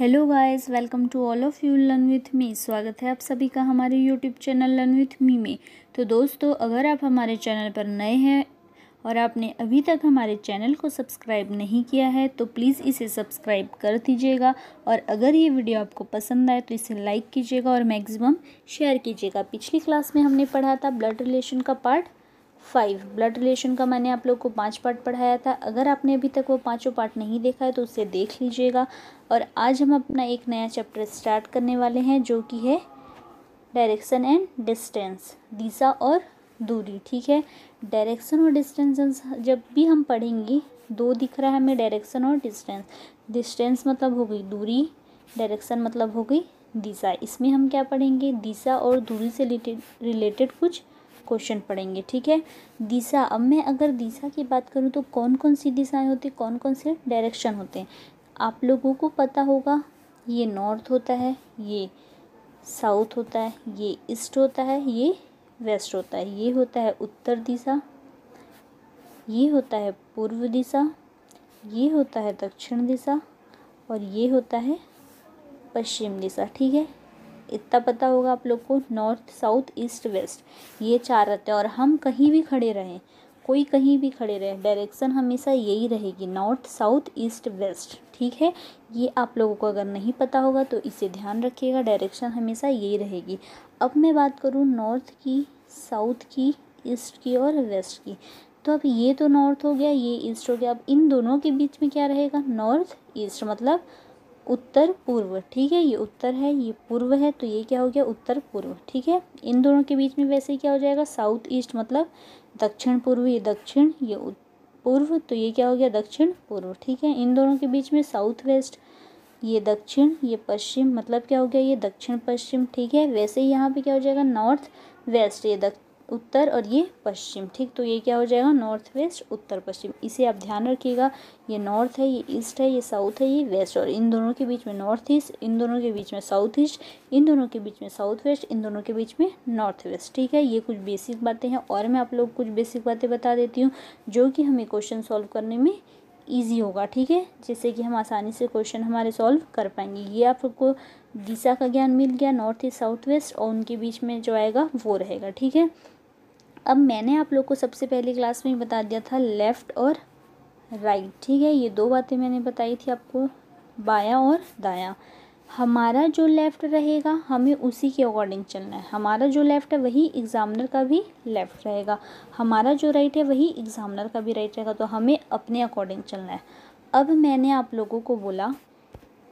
hello guys welcome to all of you learn with me स्वागत है आप सभी का हमारे YouTube channel learn with me में तो दोस्तों अगर आप हमारे चैनल पर नए हैं और आपने अभी तक हमारे चैनल को सब्सक्राइब नहीं किया है तो प्लीज़ इसे सब्सक्राइब कर दीजिएगा और अगर ये वीडियो आपको पसंद आए तो इसे लाइक कीजिएगा और मैक्सिमम शेयर कीजिएगा पिछली क्लास में हमने पढ़ा था ब्लड रिलेशन का पार्ट फाइव ब्लड रिलेशन का मैंने आप लोग को पाँच पार्ट पढ़ाया था अगर आपने अभी तक वो पाँचों पार्ट नहीं देखा है तो उससे देख लीजिएगा और आज हम अपना एक नया चैप्टर स्टार्ट करने वाले हैं जो कि है डायरेक्शन एंड डिस्टेंस दिशा और दूरी ठीक है डायरेक्शन और डिस्टेंस जब भी हम पढ़ेंगे दो दिख रहा है हमें डायरेक्शन और डिस्टेंस डिस्टेंस मतलब हो गई दूरी डायरेक्शन मतलब हो गई दिशा इसमें हम क्या पढ़ेंगे दिशा और दूरी से रिलेटेड कुछ क्वेश्चन पढ़ेंगे ठीक है दिशा अब मैं अगर दिशा की बात करूँ तो कौन कौन सी दिशाएँ होती कौन कौन से डायरेक्शन होते हैं आप लोगों को पता होगा ये नॉर्थ होता है ये साउथ होता है ये ईस्ट होता है ये वेस्ट होता है ये होता है उत्तर दिशा ये होता है पूर्व दिशा ये होता है दक्षिण दिशा और ये होता है पश्चिम दिशा ठीक है इतना पता होगा आप लोग को नॉर्थ साउथ ईस्ट वेस्ट ये चार रहते हैं और हम कहीं भी खड़े रहें कोई कहीं भी खड़े रहे डायरेक्शन हमेशा यही रहेगी नॉर्थ साउथ ईस्ट वेस्ट ठीक है ये आप लोगों को अगर नहीं पता होगा तो इसे ध्यान रखिएगा डायरेक्शन हमेशा यही रहेगी अब मैं बात करूँ नॉर्थ की साउथ की ईस्ट की और वेस्ट की तो अब ये तो नॉर्थ हो गया ये ईस्ट हो गया अब इन दोनों के बीच में क्या रहेगा नॉर्थ ईस्ट मतलब उत्तर पूर्व ठीक है ये उत्तर है ये पूर्व है तो ये क्या हो गया उत्तर पूर्व ठीक है इन दोनों के बीच में वैसे क्या हो जाएगा साउथ ईस्ट मतलब दक्षिण पूर्व ये दक्षिण ये पूर्व तो ये क्या हो गया दक्षिण पूर्व ठीक है इन दोनों के बीच में साउथ वेस्ट ये दक्षिण ये पश्चिम मतलब क्या हो गया ये दक्षिण पश्चिम ठीक है वैसे ही यहाँ पे क्या हो जाएगा नॉर्थ वेस्ट ये दक्षिण उत्तर और ये पश्चिम ठीक तो ये क्या हो जाएगा नॉर्थ वेस्ट उत्तर पश्चिम इसे आप ध्यान रखिएगा ये नॉर्थ है ये ईस्ट है ये साउथ है ये वेस्ट और इन दोनों के बीच में नॉर्थ ईस्ट इन दोनों के बीच में साउथ ईस्ट इन दोनों के बीच में साउथ वेस्ट इन दोनों के बीच में नॉर्थ वेस्ट ठीक है ये कुछ बेसिक बातें हैं और मैं आप लोग कुछ बेसिक बातें बता देती हूँ जो कि हमें क्वेश्चन सॉल्व करने में ईजी होगा ठीक है जिससे कि हम आसानी से क्वेश्चन हमारे सॉल्व कर पाएंगे ये आपको दिशा का ज्ञान मिल गया नॉर्थ ईस्ट साउथ वेस्ट और उनके बीच में जो आएगा वो रहेगा ठीक है अब मैंने आप लोग को सबसे पहले क्लास में बता दिया था लेफ़्ट और राइट ठीक है ये दो बातें मैंने बताई थी आपको बाया और दाया हमारा जो लेफ़्ट रहेगा हमें उसी के अकॉर्डिंग चलना है हमारा जो लेफ़्ट है वही एग्ज़ामिनर का भी लेफ़्ट रहेगा हमारा जो राइट है वही एग्ज़ामिनर का भी राइट रहेगा तो हमें अपने अकॉर्डिंग चलना है अब मैंने आप लोगों को बोला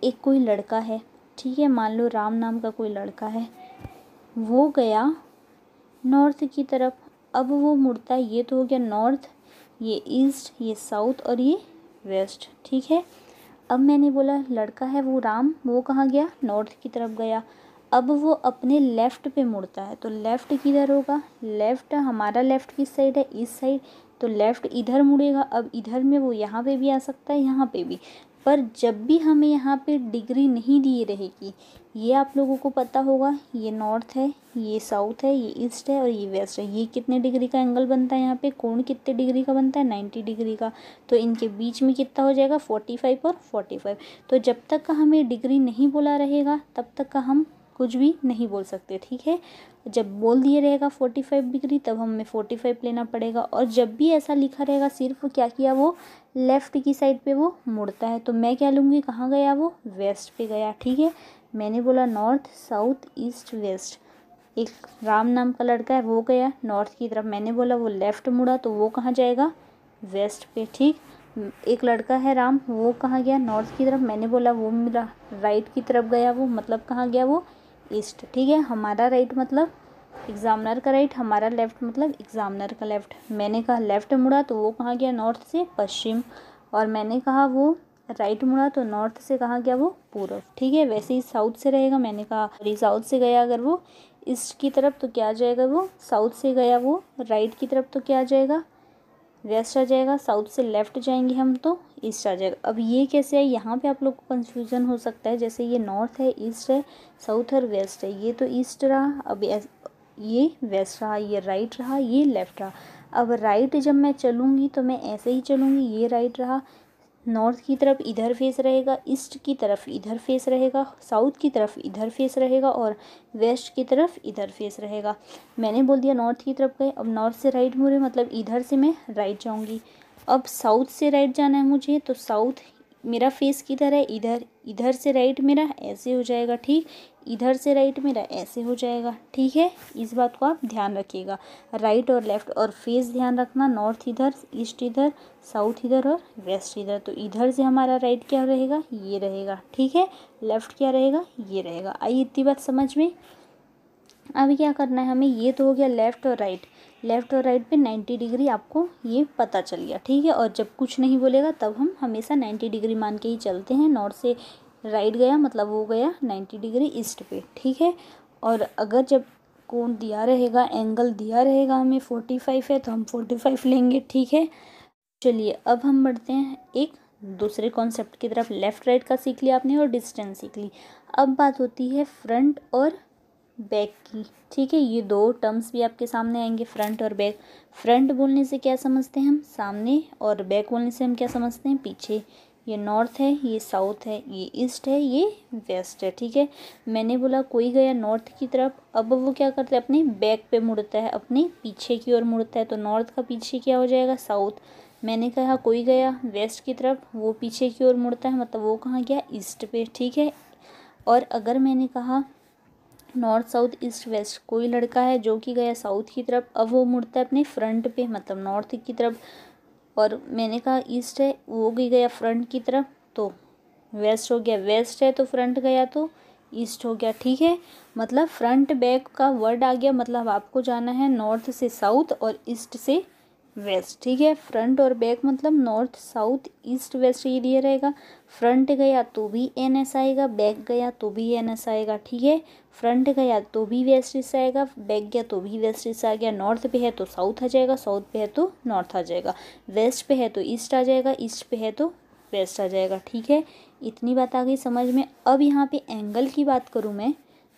एक कोई लड़का है ठीक है मान लो राम नाम का कोई लड़का है वो गया नॉर्थ की तरफ अब वो मुड़ता है ये तो हो गया नॉर्थ ये ईस्ट ये साउथ और ये वेस्ट ठीक है अब मैंने बोला लड़का है वो राम वो कहाँ गया नॉर्थ की तरफ गया अब वो अपने लेफ़्ट पे मुड़ता है तो लेफ़्ट किधर होगा लेफ़्ट हमारा लेफ़्ट किस साइड है इस साइड तो लेफ़्ट इधर मुड़ेगा अब इधर में वो यहाँ पे भी आ सकता है यहाँ पे भी पर जब भी हमें यहाँ पे डिग्री नहीं दिए रहेगी ये आप लोगों को पता होगा ये नॉर्थ है ये साउथ है ये ईस्ट है और ये वेस्ट है ये कितने डिग्री का एंगल बनता है यहाँ पे कोण कितने डिग्री का बनता है नाइन्टी डिग्री का तो इनके बीच में कितना हो जाएगा फोर्टी फाइव और फोर्टी फाइव तो जब तक का हमें डिग्री नहीं बोला रहेगा तब तक का हम कुछ भी नहीं बोल सकते ठीक है जब बोल दिए रहेगा फोर्टी फाइव डिग्री तब हमें फोर्टी फाइव लेना पड़ेगा और जब भी ऐसा लिखा रहेगा सिर्फ क्या किया वो लेफ़्ट की साइड पे वो मुड़ता है तो मैं क्या लूँगी कहाँ गया वो वेस्ट पे गया ठीक है मैंने बोला नॉर्थ साउथ ईस्ट वेस्ट एक राम नाम का लड़का है वो गया नॉर्थ की तरफ मैंने बोला वो लेफ़्ट मुड़ा तो वो कहाँ जाएगा वेस्ट पे ठीक एक लड़का है राम वो कहाँ गया नॉर्थ की तरफ मैंने बोला वो मेरा राइट की तरफ गया वो मतलब कहाँ गया वो ईस्ट ठीक है हमारा राइट मतलब एग्जामिनर का राइट हमारा लेफ्ट मतलब एग्जामिनर का लेफ्ट मैंने कहा लेफ्ट मुड़ा तो वो कहाँ गया नॉर्थ से पश्चिम और मैंने कहा वो राइट मुड़ा तो नॉर्थ से कहा गया वो पूर्व ठीक है वैसे ही साउथ से रहेगा मैंने कहा साउथ से गया अगर वो ईस्ट की तरफ तो क्या आ जाएगा वो साउथ से गया वो राइट की तरफ तो क्या आ जाएगा वेस्ट आ जाएगा साउथ से लेफ्ट जाएंगे हम तो ईस्ट आ जाएगा अब ये कैसे है यहाँ पे आप लोग को कन्फ्यूज़न हो सकता है जैसे ये नॉर्थ है ईस्ट है साउथ और वेस्ट है ये तो ईस्ट रहा अब ये वेस्ट रहा ये राइट रहा ये लेफ़्ट रहा अब राइट जब मैं चलूँगी तो मैं ऐसे ही चलूँगी ये राइट रहा नॉर्थ की तरफ इधर फेस रहेगा ईस्ट की तरफ इधर फेस रहेगा साउथ की तरफ इधर फेस रहेगा और वेस्ट की तरफ इधर फेस रहेगा मैंने बोल दिया नॉर्थ की तरफ गए अब नॉर्थ से राइट मुड़े मतलब इधर से मैं राइट जाऊँगी अब साउथ से राइट जाना है मुझे तो साउथ मेरा फेस किधर है इधर इधर से राइट मेरा ऐसे हो जाएगा ठीक इधर से राइट मेरा ऐसे हो जाएगा ठीक है इस बात को आप ध्यान रखिएगा राइट और लेफ़्ट और फेस ध्यान रखना नॉर्थ इधर ईस्ट इधर साउथ इधर और वेस्ट इधर तो इधर से हमारा राइट क्या रहेगा ये रहेगा ठीक है लेफ़्ट क्या रहेगा ये रहेगा आइए इतनी बात समझ में अब क्या करना है हमें ये तो हो गया लेफ़्ट और राइट लेफ़्ट और राइट पे 90 डिग्री आपको ये पता चल गया ठीक है और जब कुछ नहीं बोलेगा तब हम हमेशा 90 डिग्री मान के ही चलते हैं नॉर्थ से राइट गया मतलब वो गया 90 डिग्री ईस्ट पे ठीक है और अगर जब कोण दिया रहेगा एंगल दिया रहेगा हमें फोर्टी फाइव है तो हम फोर्टी फाइव लेंगे ठीक है चलिए अब हम बढ़ते हैं एक दूसरे कॉन्सेप्ट की तरफ लेफ़्ट राइट का सीख लिया आपने और डिस्टेंस सीख ली अब बात होती है फ्रंट और बैक की ठीक है ये दो टर्म्स भी आपके सामने आएंगे फ्रंट और बैक फ्रंट बोलने से क्या समझते हैं हम सामने और बैक बोलने से हम क्या समझते हैं पीछे ये नॉर्थ है ये साउथ है ये ईस्ट है ये वेस्ट है ठीक है मैंने बोला कोई गया नॉर्थ की तरफ अब वो क्या करता है अपने बैक पे मुड़ता है अपने पीछे की ओर मुड़ता है तो नॉर्थ का पीछे क्या हो जाएगा साउथ मैंने कहा कोई गया वेस्ट की तरफ वो पीछे की ओर मुड़ता है मतलब वो कहाँ गया ईस्ट पे ठीक है और अगर मैंने कहा नॉर्थ साउथ ईस्ट वेस्ट कोई लड़का है जो कि गया साउथ की तरफ अब वो मुड़ता है अपने फ्रंट पे मतलब नॉर्थ की तरफ और मैंने कहा ईस्ट है वो भी गया फ्रंट की तरफ तो वेस्ट हो गया वेस्ट है तो फ्रंट गया तो ईस्ट हो गया ठीक है मतलब फ्रंट बैक का वर्ड आ गया मतलब आपको जाना है नॉर्थ से साउथ और ईस्ट से वेस्ट ठीक है फ्रंट और बैक मतलब नॉर्थ साउथ ईस्ट वेस्ट ये दिया रहेगा फ्रंट गया तो भी एन एस आएगा बैक गया तो भी एन एस आएगा ठीक है फ्रंट गया तो भी वेस्ट इस आएगा बैक गया तो भी वेस्ट ईस्ट आ गया नॉर्थ पे है तो साउथ आ जाएगा साउथ पे है तो नॉर्थ आ जाएगा वेस्ट पे है तो ईस्ट आ जाएगा ईस्ट पे है तो वेस्ट आ जाएगा ठीक है इतनी बात आ गई समझ में अब यहाँ पे एंगल की बात करूँ मैं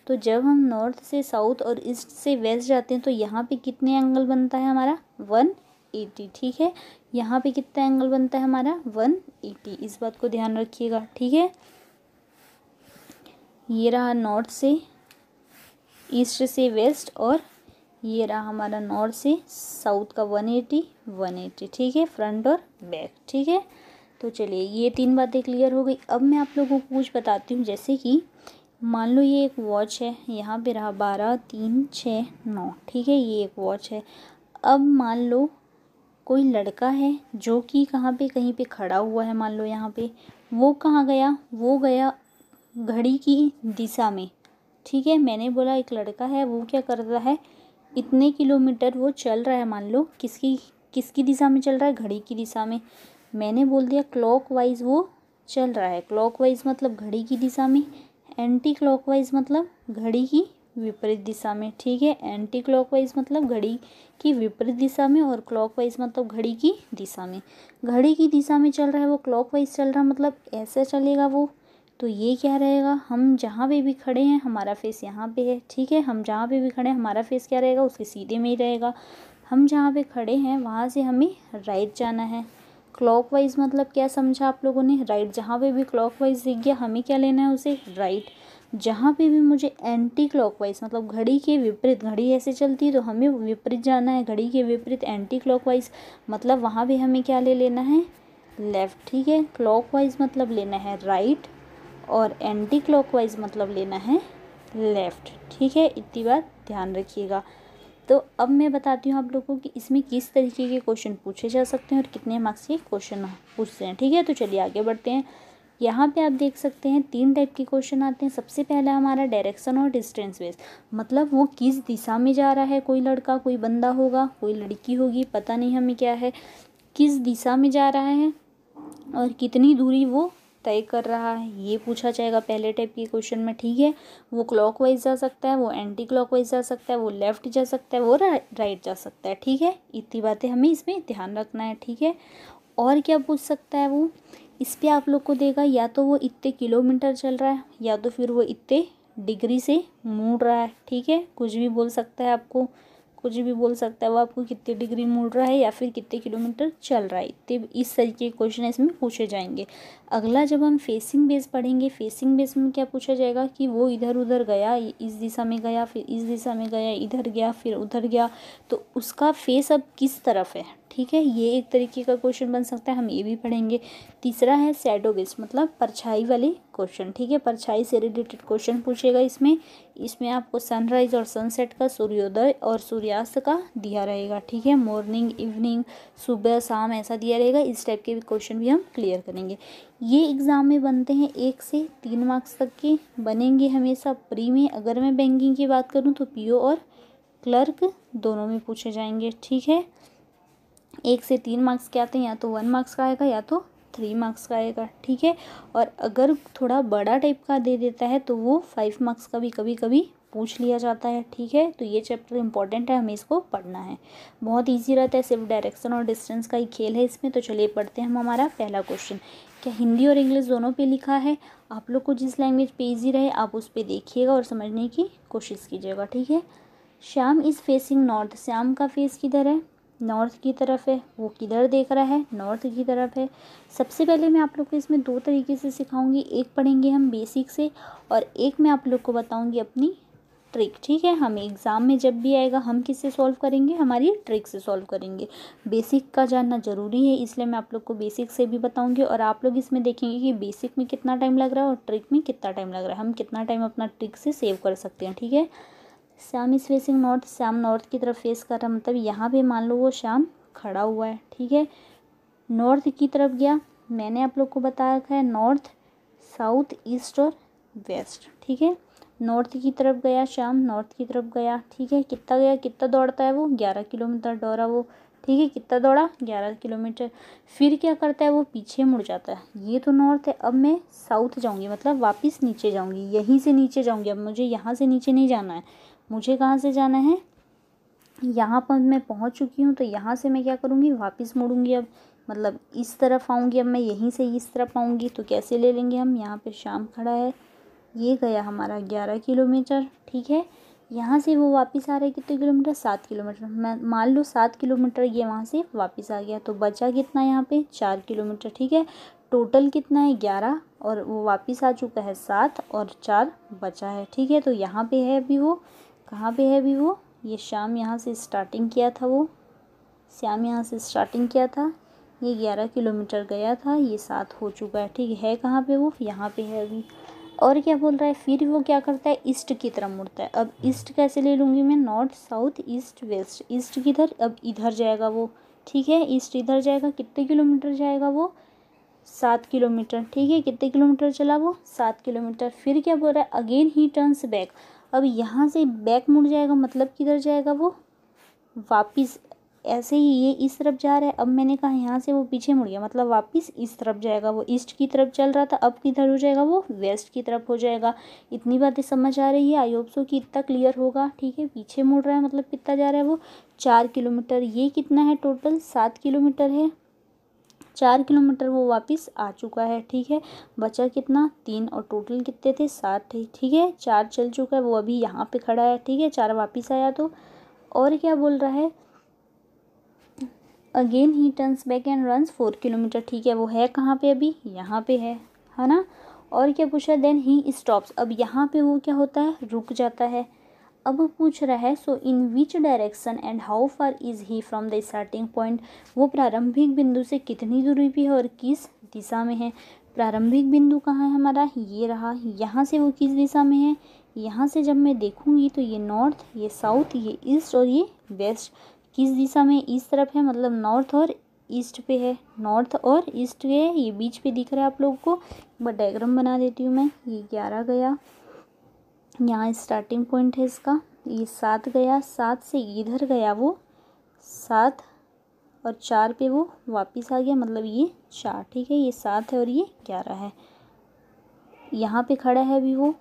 तो जब हम नॉर्थ से साउथ और ईस्ट से वेस्ट जाते हैं तो यहाँ पे कितने एंगल बनता है हमारा वन एटी e ठीक है यहाँ पे कितना एंगल बनता है हमारा वन एटी e इस बात को ध्यान रखिएगा ठीक है ये रहा नॉर्थ से ईस्ट से वेस्ट और ये रहा हमारा नॉर्थ से साउथ का वन एटी वन एटी ठीक है फ्रंट और बैक ठीक है तो चलिए ये तीन बातें क्लियर हो गई अब मैं आप लोगों को कुछ बताती हूँ जैसे कि मान लो ये एक वॉच है यहाँ पे रहा बारह तीन छः नौ ठीक है ये एक वॉच है अब मान लो कोई लड़का है जो कि कहाँ पे कहीं पे खड़ा हुआ है मान लो यहाँ पे वो कहाँ गया वो गया घड़ी की दिशा में ठीक है मैंने बोला एक लड़का है वो क्या कर रहा है इतने किलोमीटर वो चल रहा है मान लो किसकी किसकी दिशा में चल रहा है घड़ी की दिशा में मैंने बोल दिया क्लॉक वाइज वो चल रहा है क्लॉक वाइज मतलब घड़ी की दिशा में एंटी क्लॉक वाइज मतलब घड़ी की विपरीत दिशा में ठीक है एंटी क्लॉकवाइज मतलब घड़ी की विपरीत दिशा में और क्लॉकवाइज मतलब घड़ी की दिशा में घड़ी की दिशा में चल रहा है वो क्लॉकवाइज चल रहा मतलब ऐसे चलेगा वो तो ये क्या रहेगा हम जहाँ पे भी खड़े हैं हमारा फेस यहाँ पे है ठीक है हम जहाँ पे भी खड़े हैं हमारा फेस क्या रहेगा उसके सीधे में ही रहेगा हम जहाँ पे खड़े हैं वहाँ से हमें राइट जाना है क्लॉकवाइज मतलब क्या समझा आप लोगों ने राइट जहाँ पे भी क्लॉकवाइज दिख गया हमें क्या लेना है उसे राइट जहाँ पे भी मुझे एंटी क्लॉकवाइज मतलब घड़ी के विपरीत घड़ी ऐसे चलती है तो हमें विपरीत जाना है घड़ी के विपरीत एंटी क्लॉकवाइज मतलब वहाँ भी हमें क्या ले लेना है लेफ़्ट ठीक है क्लॉकवाइज मतलब लेना है राइट और एंटी क्लॉकवाइज मतलब लेना है लेफ़्ट ठीक है इतनी बात ध्यान रखिएगा तो अब मैं बताती हूँ आप लोगों को कि इसमें किस तरीके के क्वेश्चन पूछे जा सकते हैं और कितने मार्क्स के क्वेश्चन पूछते हैं ठीक है तो चलिए आगे बढ़ते हैं यहाँ पे आप देख सकते हैं तीन टाइप के क्वेश्चन आते हैं सबसे पहला हमारा डायरेक्शन और डिस्टेंस वेज मतलब वो किस दिशा में जा रहा है कोई लड़का कोई बंदा होगा कोई लड़की होगी पता नहीं हमें क्या है किस दिशा में जा रहा है और कितनी दूरी वो तय कर रहा है ये पूछा जाएगा पहले टाइप के क्वेश्चन में ठीक है वो क्लॉक वाइज जा सकता है वो एंटी क्लॉक वाइज जा सकता है वो लेफ्ट जा सकता है वो राइट जा सकता है ठीक है इतनी बातें हमें इसमें ध्यान रखना है ठीक है और क्या पूछ सकता है वो इस पर आप लोग को देगा या तो वो इतने किलोमीटर चल रहा है या तो फिर वो इतने डिग्री से मूड रहा है ठीक है कुछ भी बोल सकता है आपको कुछ भी बोल सकता है वो आपको कितने डिग्री मुड़ रहा है या फिर कितने किलोमीटर चल रहा है इतने इस तरीके के क्वेश्चन इसमें पूछे जाएंगे अगला जब हम फेसिंग बेस पढ़ेंगे फेसिंग बेस में क्या पूछा जाएगा कि वो इधर उधर गया इस दिशा में गया फिर इस दिशा में गया इधर गया फिर उधर गया तो उसका फेस अब किस तरफ है ठीक है ये एक तरीके का क्वेश्चन बन सकता है हम ये भी पढ़ेंगे तीसरा है सैडो बेस मतलब परछाई वाले क्वेश्चन ठीक है परछाई से रिलेटेड क्वेश्चन पूछेगा इसमें इसमें आपको सनराइज और सनसेट का सूर्योदय और सूर्यास्त का दिया रहेगा ठीक है मॉर्निंग इवनिंग सुबह शाम ऐसा दिया रहेगा इस टाइप के भी क्वेश्चन भी हम क्लियर करेंगे ये एग्ज़ाम में बनते हैं एक से तीन मार्क्स तक के बनेंगे हमेशा प्री में अगर मैं बैंकिंग की बात करूँ तो पी और क्लर्क दोनों में पूछे जाएंगे ठीक है एक से तीन मार्क्स के आते हैं या तो वन मार्क्स का आएगा या तो थ्री मार्क्स का आएगा ठीक है और अगर थोड़ा बड़ा टाइप का दे देता है तो वो फाइव मार्क्स का भी कभी कभी पूछ लिया जाता है ठीक है तो ये चैप्टर इंपॉर्टेंट है हमें इसको पढ़ना है बहुत इजी रहता है सिर्फ डायरेक्शन और डिस्टेंस का ही खेल है इसमें तो चलिए पढ़ते हैं हम हमारा पहला क्वेश्चन क्या हिंदी और इंग्लिश दोनों पे लिखा है आप लोग को जिस लैंग्वेज पे इजी रहे आप उस पर देखिएगा और समझने की कोशिश कीजिएगा ठीक है Shyam is facing north Shyam का फेस किधर है नॉर्थ की तरफ है वो किधर देख रहा है नॉर्थ की तरफ है सबसे पहले मैं आप लोग को इसमें दो तरीके से सिखाऊंगी एक पढ़ेंगे हम बेसिक से और एक मैं आप लोग को बताऊंगी अपनी ट्रिक ठीक है हमें एग्ज़ाम में जब भी आएगा हम किससे सॉल्व करेंगे हमारी ट्रिक से सॉल्व करेंगे बेसिक का जानना ज़रूरी है इसलिए मैं आप लोग को बेसिक से भी बताऊंगी और आप लोग इसमें देखेंगे कि बेसिक में कितना टाइम लग रहा है और ट्रिक में कितना टाइम लग रहा है हम कितना टाइम अपना ट्रिक से सेव कर सकते हैं ठीक है Sham is facing north Sham north की तरफ फेस कर रहा मतलब यहाँ पे मान लो वो शाम खड़ा हुआ है ठीक है नॉर्थ की तरफ गया मैंने आप लोग को बता रखा है नॉर्थ साउथ ईस्ट और वेस्ट ठीक है नॉर्थ की तरफ गया शाम नॉर्थ की तरफ गया ठीक है कितना गया कितना दौड़ता है वो ग्यारह किलोमीटर दौड़ा वो ठीक है कितना दौड़ा ग्यारह किलोमीटर फिर क्या करता है वो पीछे मुड़ जाता है ये तो नॉर्थ है अब मैं साउथ जाऊंगी मतलब वापस नीचे जाऊंगी यहीं से नीचे जाऊंगी अब मुझे यहाँ से नीचे नहीं जाना है मुझे कहाँ से जाना है यहाँ पर मैं पहुँच चुकी हूँ तो यहाँ से मैं क्या करूँगी वापस मुड़ूँगी अब मतलब इस तरफ आऊँगी अब मैं यहीं से इस तरफ आऊँगी तो कैसे ले लेंगे हम यहाँ पे शाम खड़ा है ये गया हमारा ग्यारह किलोमीटर ठीक है यहाँ से वो वापस आ रहा है कितने किलोमीटर सात किलोमीटर मैं मान लो सात किलोमीटर ये वहाँ से वापस आ गया तो बचा कितना यहाँ पे चार किलोमीटर ठीक है टोटल कितना है ग्यारह और वो वापस आ चुका है सात और चार बचा है ठीक है तो यहाँ पे है अभी वो कहाँ पे है अभी वो ये शाम यहाँ से स्टार्टिंग किया था वो श्याम यहाँ से स्टार्टिंग किया था ये ग्यारह किलोमीटर गया था ये सात हो चुका है ठीक है कहाँ पे वो यहाँ पे है अभी और क्या बोल रहा है फिर वो क्या करता है ईस्ट की तरफ मुड़ता है अब ईस्ट कैसे ले लूँगी मैं north south east west east किधर अब इधर जाएगा वो ठीक है ईस्ट इधर जाएगा कितने किलोमीटर जाएगा वो सात किलोमीटर ठीक है कितने किलोमीटर चला वो सात किलोमीटर फिर क्या बोल रहा है अगेन ही टर्न्स बैक अब यहाँ से बैक मुड़ जाएगा मतलब किधर जाएगा वो वापस ऐसे ही ये इस तरफ जा रहा है अब मैंने कहा यहाँ से वो पीछे मुड़ गया मतलब वापस इस तरफ जाएगा वो ईस्ट की तरफ चल रहा था अब किधर हो जाएगा वो वेस्ट की तरफ हो जाएगा इतनी बातें समझ आ रही है आई होप सो कि इतना क्लियर होगा ठीक है पीछे मुड़ रहा है मतलब कितना जा रहा है वो चार किलोमीटर ये कितना है टोटल सात किलोमीटर है चार किलोमीटर वो वापस आ चुका है ठीक है बचा कितना तीन और टोटल कितने थे सात थे ठीक है चार चल चुका है वो अभी यहाँ पे खड़ा है ठीक है चार वापस आया तो और क्या बोल रहा है again he turns back and run four kilometre ठीक है वो है कहाँ पर अभी यहाँ पर है है ना और क्या पूछा देन ही स्टॉप्स अब यहाँ पे वो क्या होता है रुक जाता है अब पूछ रहा है so in which direction and how far is he from the starting point वो प्रारंभिक बिंदु से कितनी दूरी पर है और किस दिशा में है प्रारंभिक बिंदु कहाँ है हमारा ये रहा यहाँ से वो किस दिशा में है यहाँ से जब मैं देखूँगी तो ये नॉर्थ ये साउथ ये ईस्ट और ये वेस्ट किस दिशा में इस तरफ है मतलब नॉर्थ और ईस्ट पे है नॉर्थ और ईस्ट है ये बीच पे दिख रहा है आप लोग को बट डायग्राम बना देती हूँ मैं ये ग्यारह गया यहाँ स्टार्टिंग पॉइंट है इसका ये सात गया सात से इधर गया वो सात और चार पे वो वापस आ गया मतलब ये चार ठीक है ये सात है और ये ग्यारह है यहाँ पे खड़ा है अभी वो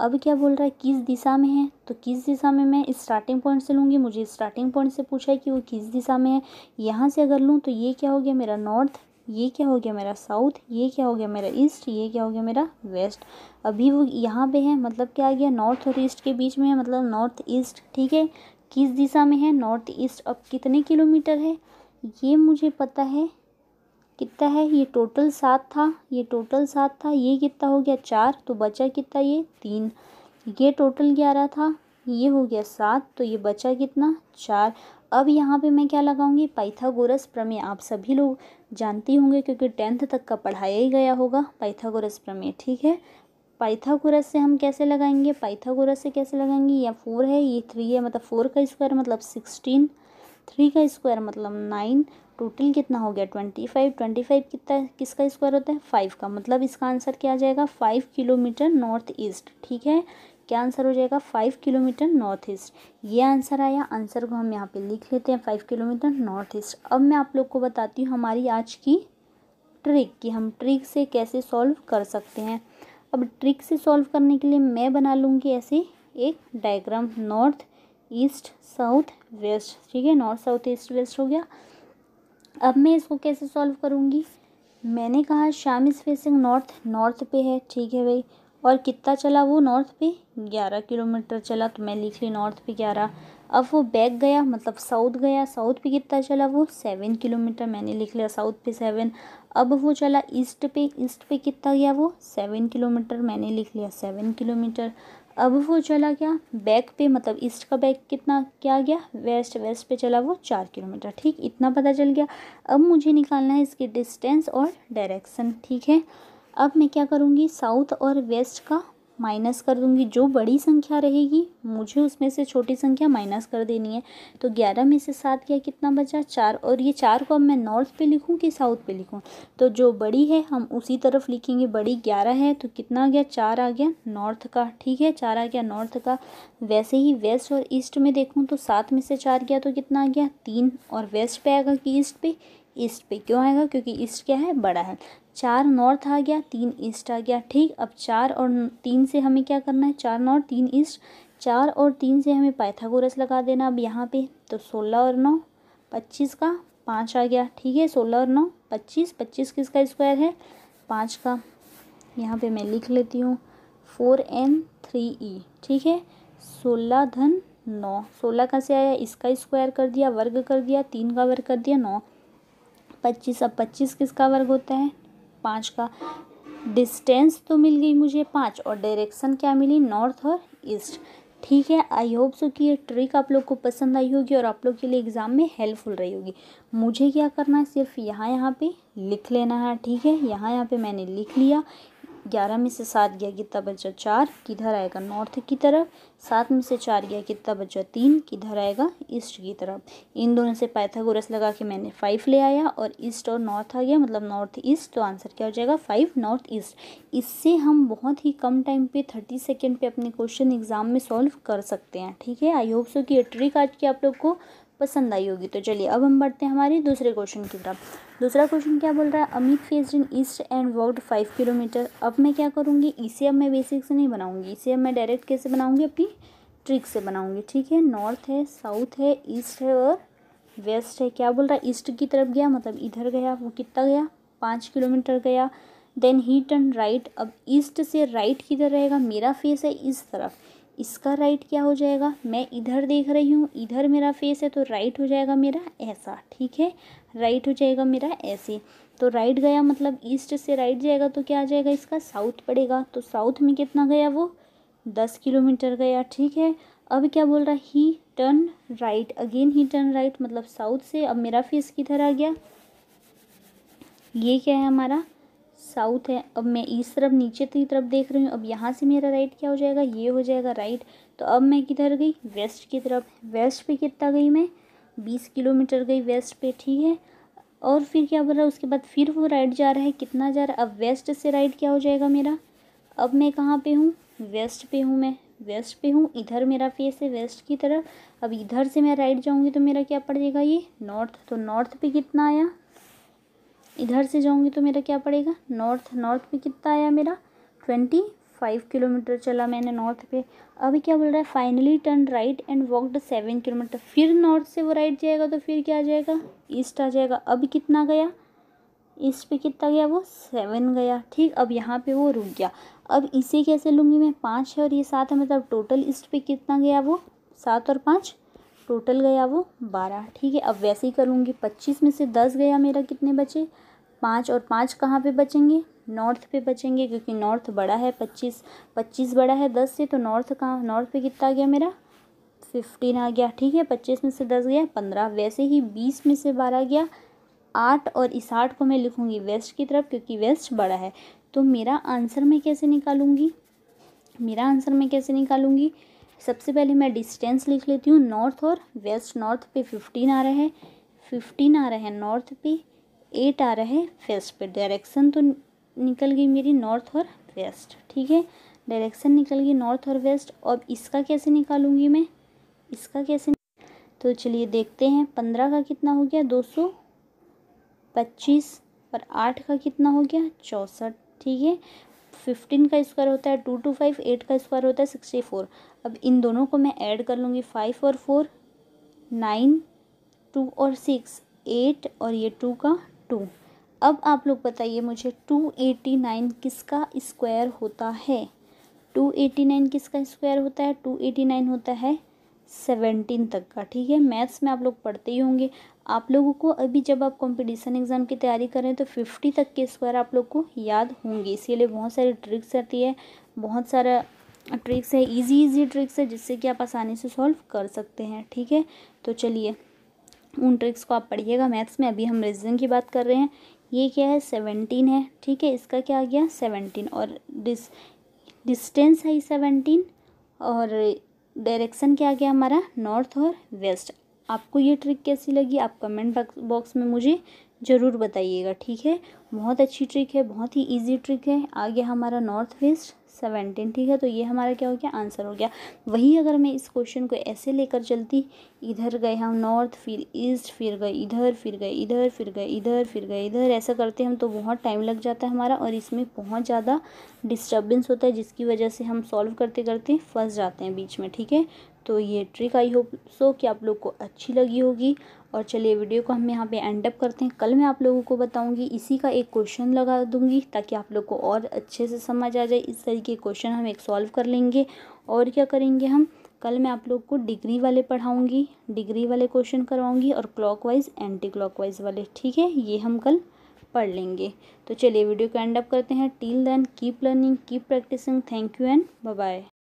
अब क्या बोल रहा है किस दिशा में है तो किस दिशा में मैं स्टार्टिंग पॉइंट से लूँगी मुझे स्टार्टिंग पॉइंट से पूछा है कि वो किस दिशा में है यहाँ से अगर लूँ तो ये क्या हो गया मेरा नॉर्थ ये क्या हो गया मेरा साउथ ये क्या हो गया मेरा ईस्ट ये क्या हो गया मेरा वेस्ट अभी वो यहाँ पे है मतलब क्या आ गया नॉर्थ और ईस्ट के बीच में है मतलब नॉर्थ ईस्ट ठीक है किस दिशा में है नॉर्थ ईस्ट अब कितने किलोमीटर है ये मुझे पता है कितना है ये टोटल सात था ये टोटल सात था ये कितना हो गया चार तो बचा कितना ये तीन ये टोटल ग्यारह था ये हो गया सात तो ये बचा कितना चार अब यहाँ पे मैं क्या लगाऊंगी पाइथागोरस प्रमेय आप सभी लोग जानती होंगे क्योंकि टेंथ तक का पढ़ाया ही गया होगा पाइथागोरस प्रमेय ठीक है पाइथागोरस से हम कैसे लगाएंगे पाइथागोरस से कैसे लगाएंगे या फोर है ये थ्री है मतलब फोर का स्क्वायर मतलब सिक्सटीन थ्री का स्क्वायर मतलब नाइन टोटल कितना हो गया ट्वेंटी फाइव ट्वेंटी फाइव कितना किसका स्क्वायर होता है फाइव का मतलब इसका आंसर क्या आ जाएगा फाइव किलोमीटर नॉर्थ ईस्ट ठीक है क्या आंसर हो जाएगा फाइव किलोमीटर नॉर्थ ईस्ट ये आंसर आया आंसर को हम यहाँ पे लिख लेते हैं फाइव किलोमीटर नॉर्थ ईस्ट अब मैं आप लोग को बताती हूँ हमारी आज की ट्रिक कि हम ट्रिक से कैसे सॉल्व कर सकते हैं अब ट्रिक से सॉल्व करने के लिए मैं बना लूँगी ऐसे एक diagram north east south west ठीक है नॉर्थ साउथ ईस्ट वेस्ट हो गया अब मैं इसको कैसे सॉल्व करूँगी मैंने कहा शाम इज फेसिंग नॉर्थ नॉर्थ पे है ठीक है भाई और कितना चला वो नॉर्थ पे ग्यारह किलोमीटर चला तो मैं लिख ली नॉर्थ पे ग्यारह अब वो बैक गया मतलब साउथ गया साउथ पे कितना चला वो सेवन किलोमीटर मैंने लिख लिया साउथ पे सेवन अब वो चला ईस्ट पे ईस्ट पे कितना गया वो सेवन किलोमीटर मैंने लिख लिया सेवन किलोमीटर अब वो चला गया बैक पे मतलब ईस्ट का बैक कितना क्या गया वेस्ट वेस्ट पे चला वो चार किलोमीटर ठीक इतना पता चल गया अब मुझे निकालना है इसकी डिस्टेंस और डायरेक्शन ठीक है अब मैं क्या करूँगी साउथ और वेस्ट का माइनस कर दूंगी जो बड़ी संख्या रहेगी मुझे उसमें से छोटी संख्या माइनस कर देनी है तो ग्यारह में से सात गया कितना बचा चार और ये चार को अब मैं नॉर्थ पे लिखूं कि साउथ पे लिखूं तो जो बड़ी है हम उसी तरफ लिखेंगे बड़ी ग्यारह है तो कितना आ गया चार आ गया नॉर्थ का ठीक है चार आ गया नॉर्थ का वैसे ही वेस्ट और ईस्ट में देखूँ तो सात में से चार गया तो कितना आ गया तीन और वेस्ट पे आएगा कि ईस्ट पर ईस्ट पे क्यों आएगा क्योंकि ईस्ट क्या है बड़ा है चार नॉर्थ आ गया तीन ईस्ट आ गया ठीक अब चार और तीन से हमें क्या करना है चार नॉर्थ तीन ईस्ट चार और तीन से हमें पाइथागोरस लगा देना अब यहाँ पे तो सोलह और नौ पच्चीस का पाँच आ गया ठीक है सोलह और नौ पच्चीस पच्चीस किसका स्क्वायर है पाँच का यहाँ पे मैं लिख लेती हूँ फोर एन थ्री ई ठीक है सोलह धन नौ सोलह का से आया इसका स्क्वायर कर दिया वर्ग कर दिया तीन का वर्ग कर दिया नौ पच्चीस अब पच्चीस किसका वर्ग होता है पाँच का डिस्टेंस तो मिल गई मुझे पाँच और डायरेक्शन क्या मिली नॉर्थ और ईस्ट ठीक है आई होप सो कि ये ट्रिक आप लोग को पसंद आई होगी और आप लोग के लिए एग्ज़ाम में हेल्पफुल रही होगी मुझे क्या करना है सिर्फ यहाँ यहाँ पे लिख लेना है ठीक है यहाँ यहाँ पे मैंने लिख लिया ग्यारह में से सात गया कितना बचा चार किधर आएगा नॉर्थ की तरफ सात में से चार गया कितना बचा तीन किधर आएगा ईस्ट की तरफ इन दोनों से पैथागोरस लगा के मैंने फाइव ले आया और ईस्ट और नॉर्थ आ गया मतलब नॉर्थ ईस्ट तो आंसर क्या हो जाएगा फाइव नॉर्थ ईस्ट इससे हम बहुत ही कम टाइम पे थर्टी सेकेंड पे अपने क्वेश्चन एग्जाम में सॉल्व कर सकते हैं ठीक है आई होप सो कि ट्रिक आज की आप लोग को पसंद आई होगी तो चलिए अब हम बढ़ते हैं हमारे दूसरे क्वेश्चन की तरफ दूसरा क्वेश्चन क्या बोल रहा है Amit faced in east and walked five kilometre अब मैं क्या करूँगी इसे अब मैं बेसिक से नहीं बनाऊँगी इसे अब मैं डायरेक्ट कैसे बनाऊँगी अपनी ट्रिक से बनाऊँगी ठीक है नॉर्थ है साउथ है ईस्ट है और वेस्ट है क्या बोल रहा है ईस्ट की तरफ गया मतलब इधर गया वो कितना गया पाँच किलोमीटर गया देन ही टर्न राइट अब ईस्ट से राइट किधर रहेगा मेरा फेस है इस तरफ इसका राइट क्या हो जाएगा मैं इधर देख रही हूँ इधर मेरा फेस है तो राइट हो जाएगा मेरा ऐसा ठीक है राइट हो जाएगा मेरा ऐसे तो राइट गया मतलब ईस्ट से राइट जाएगा तो क्या आ जाएगा इसका साउथ पड़ेगा तो साउथ में कितना गया वो दस किलोमीटर गया ठीक है अब क्या बोल रहा है he turn right again he turn right मतलब साउथ से अब मेरा फेस किधर आ गया ये क्या है हमारा साउथ है अब मैं ईस्ट तरफ नीचे की तरफ देख रही हूँ अब यहाँ से मेरा राइट क्या हो जाएगा ये हो जाएगा राइट तो अब मैं किधर गई वेस्ट की तरफ वेस्ट पे कितना गई मैं बीस किलोमीटर गई वेस्ट पे ठीक है और फिर क्या बोल रहा है उसके बाद फिर वो राइट जा रहा है कितना जा रहा है अब वेस्ट से राइट क्या हो जाएगा मेरा अब मैं कहाँ पे हूँ वेस्ट पे हूँ मैं वेस्ट पे हूँ इधर मेरा फेस है वेस्ट की तरफ अब इधर से मैं राइट जाऊँगी तो मेरा क्या पड़ जाएगा ये नॉर्थ तो नॉर्थ पे कितना आया इधर से जाऊँगी तो मेरा क्या पड़ेगा नॉर्थ नॉर्थ पे कितना आया मेरा ट्वेंटी फाइव किलोमीटर चला मैंने नॉर्थ पे अभी क्या बोल रहा है finally turn right and walked seven kilometre फिर नॉर्थ से वो राइट जाएगा तो फिर क्या आ जाएगा ईस्ट आ जाएगा अभी कितना गया ईस्ट पे कितना गया वो सेवन गया ठीक अब यहाँ पे वो रुक गया अब इसे कैसे लूँगी मैं पाँच है और ये सात है मतलब टोटल ईस्ट पे कितना गया वो सात और पाँच टोटल गया वो बारह ठीक है अब वैसे ही करूँगी पच्चीस में से दस गया मेरा कितने बचे पाँच और पाँच कहाँ पे बचेंगे नॉर्थ पे बचेंगे क्योंकि नॉर्थ बड़ा है पच्चीस पच्चीस बड़ा है दस से तो नॉर्थ कहाँ नॉर्थ पे कितना आ गया मेरा फिफ्टीन आ गया ठीक है पच्चीस में से दस गया पंद्रह वैसे ही बीस में से बारह गया आठ और इस आठ को मैं लिखूँगी वेस्ट की तरफ क्योंकि वेस्ट बड़ा है तो मेरा आंसर मैं कैसे निकालूँगी मेरा आंसर मैं कैसे निकालूँगी सबसे पहले मैं डिस्टेंस लिख लेती हूँ नॉर्थ और वेस्ट नॉर्थ पे फिफ्टीन आ रहा है फिफ्टीन आ रहा है नॉर्थ पे एट आ रहा है फेस्ट पे डायरेक्शन तो निकल गई मेरी नॉर्थ और वेस्ट ठीक है डायरेक्शन निकल गई नॉर्थ और वेस्ट अब इसका कैसे निकालूंगी मैं इसका कैसे तो चलिए देखते हैं पंद्रह का कितना हो गया दो सौ पच्चीस और आठ का कितना हो गया चौंसठ ठीक है फिफ्टीन का स्क्वायर होता है टू टू फाइव एट का स्क्वायर होता है सिक्सटी फोर अब इन दोनों को मैं ऐड कर लूँगी फाइव और फोर नाइन टू और सिक्स एट और ये टू का टू अब आप लोग बताइए मुझे टू एटी नाइन किसका स्क्वायर होता है टू एटी नाइन किसका स्क्वायर होता है टू एटी नाइन होता है सेवेंटीन तक का ठीक है मैथ्स में आप लोग पढ़ते ही होंगे आप लोगों को अभी जब आप कंपटीशन एग्ज़ाम की तैयारी करें तो फिफ्टी तक के स्क्वायर आप लोग को याद होंगे इसीलिए बहुत सारी ट्रिक्स रहती है बहुत सारा ट्रिक्स है इजी इजी ट्रिक्स है जिससे कि आप आसानी से सॉल्व कर सकते हैं ठीक है तो चलिए उन ट्रिक्स को आप पढ़िएगा मैथ्स में अभी हम रीजन की बात कर रहे हैं ये क्या है सेवनटीन है ठीक है इसका क्या आ गया सेवनटीन और डिस डिस्टेंस है सेवनटीन और डायरेक्शन क्या आ गया हमारा नॉर्थ और वेस्ट आपको ये ट्रिक कैसी लगी आप कमेंट बॉक्स में मुझे ज़रूर बताइएगा ठीक है बहुत अच्छी ट्रिक है बहुत ही इजी ट्रिक है आ गया हमारा नॉर्थ वेस्ट सेवेंटीन ठीक है तो ये हमारा क्या हो गया आंसर हो गया वहीं अगर मैं इस क्वेश्चन को ऐसे लेकर चलती इधर गए हम नॉर्थ फिर ईस्ट फिर गए इधर फिर गए इधर फिर गए इधर फिर गए इधर ऐसा करते हम तो बहुत टाइम लग जाता है हमारा और इसमें बहुत ज़्यादा डिस्टर्बेंस होता है जिसकी वजह से हम सॉल्व करते करते फंस जाते हैं बीच में ठीक है तो ये ट्रिक आई होप सो कि आप लोग को अच्छी लगी होगी और चलिए वीडियो को हम यहाँ पे एंड अप करते हैं कल मैं आप लोगों को बताऊँगी इसी का एक क्वेश्चन लगा दूंगी ताकि आप लोग को और अच्छे से समझ आ जाए इस तरीके क्वेश्चन हम एक सॉल्व कर लेंगे और क्या करेंगे हम कल मैं आप लोग को डिग्री वाले पढ़ाऊँगी डिग्री वाले क्वेश्चन करवाऊँगी और क्लॉक एंटी क्लॉक वाले ठीक है ये हम कल पढ़ लेंगे तो चलिए वीडियो को एंड अप करते हैं till then keep learning keep practising thank you and bye